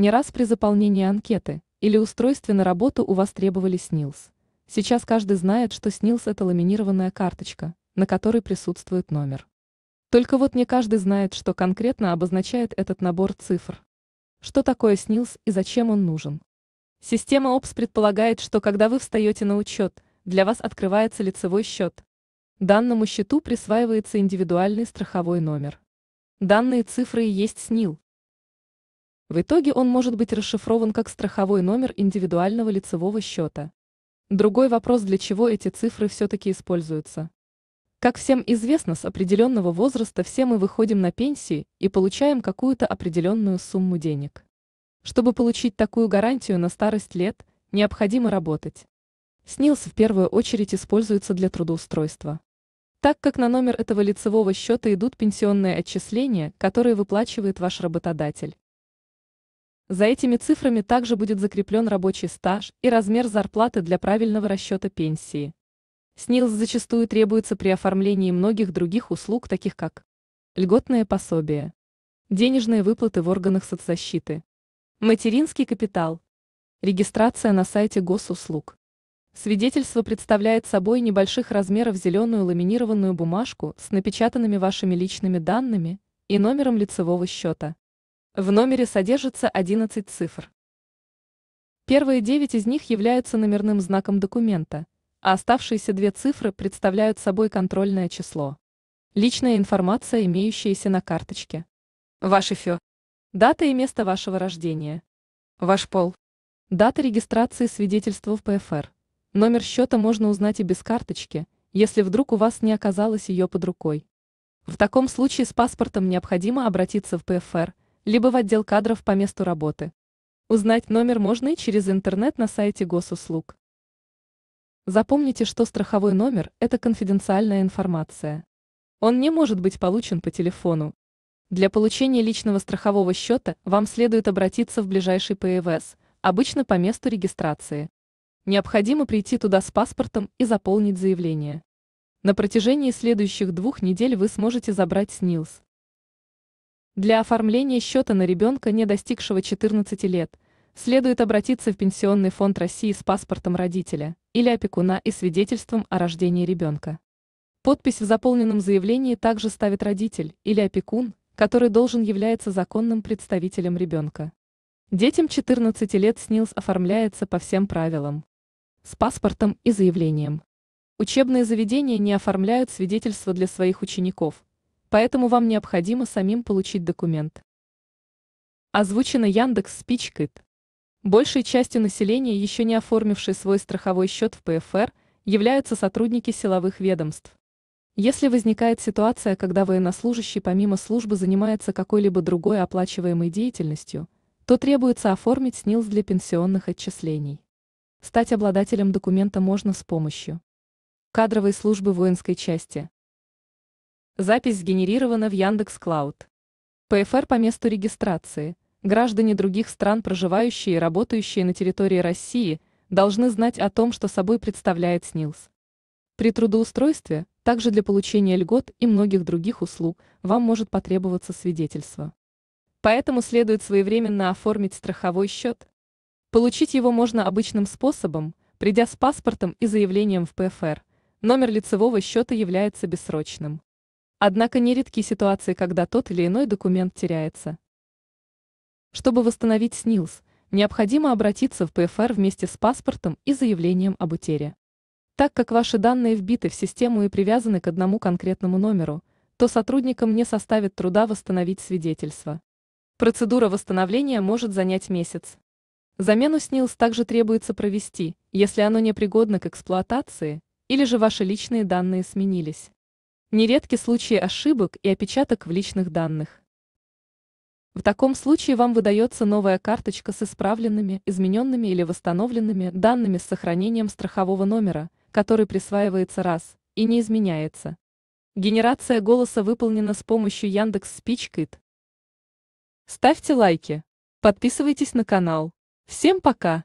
Не раз при заполнении анкеты или устройстве на работу у вас требовали СНИЛС. Сейчас каждый знает, что СНИЛС – это ламинированная карточка, на которой присутствует номер. Только вот не каждый знает, что конкретно обозначает этот набор цифр. Что такое СНИЛС и зачем он нужен? Система ОПС предполагает, что когда вы встаете на учет, для вас открывается лицевой счет. Данному счету присваивается индивидуальный страховой номер. Данные цифры и есть СНИЛ, в итоге он может быть расшифрован как страховой номер индивидуального лицевого счета. Другой вопрос, для чего эти цифры все-таки используются. Как всем известно, с определенного возраста все мы выходим на пенсии и получаем какую-то определенную сумму денег. Чтобы получить такую гарантию на старость лет, необходимо работать. СНИЛС в первую очередь используется для трудоустройства. Так как на номер этого лицевого счета идут пенсионные отчисления, которые выплачивает ваш работодатель, за этими цифрами также будет закреплен рабочий стаж и размер зарплаты для правильного расчета пенсии. СНИЛС зачастую требуется при оформлении многих других услуг, таких как льготное пособие, денежные выплаты в органах соцзащиты, материнский капитал, регистрация на сайте госуслуг. Свидетельство представляет собой небольших размеров зеленую ламинированную бумажку с напечатанными вашими личными данными и номером лицевого счета. В номере содержится 11 цифр. Первые 9 из них являются номерным знаком документа, а оставшиеся две цифры представляют собой контрольное число. Личная информация, имеющаяся на карточке. Ваше ФИО. Дата и место вашего рождения. Ваш пол. Дата регистрации свидетельства в ПФР. Номер счета можно узнать и без карточки, если вдруг у вас не оказалось ее под рукой. В таком случае с паспортом необходимо обратиться в ПФР либо в отдел кадров по месту работы. Узнать номер можно и через интернет на сайте госуслуг. Запомните, что страховой номер – это конфиденциальная информация. Он не может быть получен по телефону. Для получения личного страхового счета вам следует обратиться в ближайший ПЭВС, обычно по месту регистрации. Необходимо прийти туда с паспортом и заполнить заявление. На протяжении следующих двух недель вы сможете забрать СНИЛС. Для оформления счета на ребенка, не достигшего 14 лет, следует обратиться в Пенсионный фонд России с паспортом родителя или опекуна и свидетельством о рождении ребенка. Подпись в заполненном заявлении также ставит родитель или опекун, который должен являться законным представителем ребенка. Детям 14 лет СНИЛС оформляется по всем правилам. С паспортом и заявлением. Учебные заведения не оформляют свидетельства для своих учеников – поэтому вам необходимо самим получить документ. Озвучено Яндекс Спичкит. Большей частью населения, еще не оформившей свой страховой счет в ПФР, являются сотрудники силовых ведомств. Если возникает ситуация, когда военнослужащий помимо службы занимается какой-либо другой оплачиваемой деятельностью, то требуется оформить СНИЛС для пенсионных отчислений. Стать обладателем документа можно с помощью кадровой службы воинской части, Запись сгенерирована в Яндекс Клауд. ПФР по месту регистрации. Граждане других стран, проживающие и работающие на территории России, должны знать о том, что собой представляет СНИЛС. При трудоустройстве, также для получения льгот и многих других услуг, вам может потребоваться свидетельство. Поэтому следует своевременно оформить страховой счет. Получить его можно обычным способом, придя с паспортом и заявлением в ПФР. Номер лицевого счета является бессрочным. Однако нередки ситуации, когда тот или иной документ теряется. Чтобы восстановить СНИЛС, необходимо обратиться в ПФР вместе с паспортом и заявлением об утере. Так как ваши данные вбиты в систему и привязаны к одному конкретному номеру, то сотрудникам не составит труда восстановить свидетельство. Процедура восстановления может занять месяц. Замену СНИЛС также требуется провести, если оно не пригодно к эксплуатации или же ваши личные данные сменились. Нередки случаи ошибок и опечаток в личных данных. В таком случае вам выдается новая карточка с исправленными, измененными или восстановленными данными с сохранением страхового номера, который присваивается раз и не изменяется. Генерация голоса выполнена с помощью Яндекс Спичкит. Ставьте лайки. Подписывайтесь на канал. Всем пока!